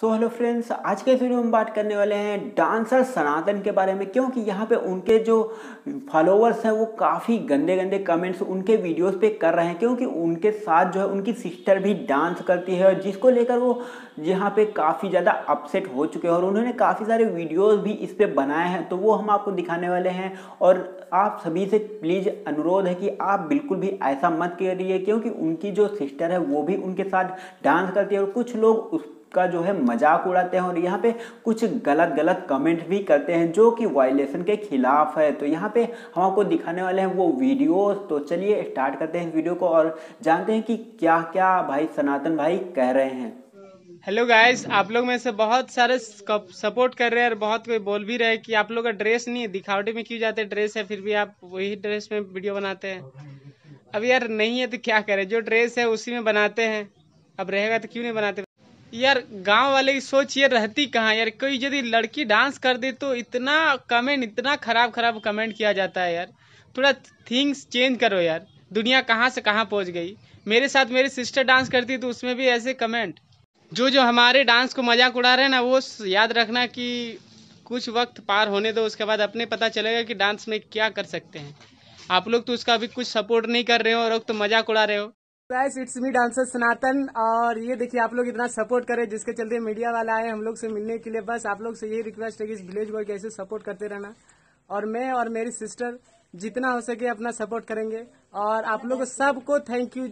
so hello friends आज के इस वीडियो हम बात करने वाले हैं डांसर सनातन के बारे में क्योंकि यहाँ पे उनके जो फॉलोअर्स हैं वो काफ़ी गंदे गंदे कमेंट्स उनके वीडियोस पे कर रहे हैं क्योंकि उनके साथ जो है उनकी सिस्टर भी डांस करती है और जिसको लेकर वो यहाँ पे काफ़ी ज़्यादा अपसेट हो चुके हैं और उन्होंने काफ़ी सारे वीडियोज़ भी इस पर बनाए हैं तो वो हम आपको दिखाने वाले हैं और आप सभी से प्लीज़ अनुरोध है कि आप बिल्कुल भी ऐसा मत करिए क्योंकि उनकी जो सिस्टर है वो भी उनके साथ डांस करती है और कुछ लोग उस का जो है मजाक उड़ाते हैं और यहाँ पे कुछ गलत गलत कमेंट भी करते हैं जो कि वायलेशन के खिलाफ है तो यहाँ पे हम आपको दिखाने वाले हैं वो वीडियो तो चलिए स्टार्ट करते हैं वीडियो को और जानते हैं कि क्या क्या भाई सनातन भाई कह रहे हैं हेलो गाइस आप लोग में से बहुत सारे सपोर्ट कर रहे हैं और बहुत कोई बोल भी रहे कि आप लोग का ड्रेस नहीं है दिखावटी में क्यों जाते ड्रेस है फिर भी आप वही ड्रेस में वीडियो बनाते हैं अब यार नहीं है तो क्या करें जो ड्रेस है उसी में बनाते हैं अब रहेगा तो क्यों नहीं बनाते यार गांव वाले की सोच ये रहती कहाँ यार कोई यदि लड़की डांस कर दे तो इतना कमेंट इतना खराब खराब कमेंट किया जाता है यार थोड़ा थिंग्स चेंज करो यार दुनिया कहाँ से कहाँ पहुँच गई मेरे साथ मेरी सिस्टर डांस करती तो उसमें भी ऐसे कमेंट जो जो हमारे डांस को मजाक उड़ा रहे हैं ना वो याद रखना कि कुछ वक्त पार होने दो उसके बाद अपने पता चलेगा कि डांस में क्या कर सकते हैं आप लोग तो उसका अभी कुछ सपोर्ट नहीं कर रहे हो और तो मजाक उड़ा रहे हो guys it's me dancer Sanatan और ये देखिए आप लोग इतना सपोर्ट करें जिसके चलते मीडिया वाला आए हम लोग से मिलने के लिए बस आप लोग से यही रिक्वेस्ट है कि इस विलेज बॉय कैसे सपोर्ट करते रहना और मैं और मेरी सिस्टर जितना हो सके अपना सपोर्ट करेंगे और आप लोग सबको थैंक यू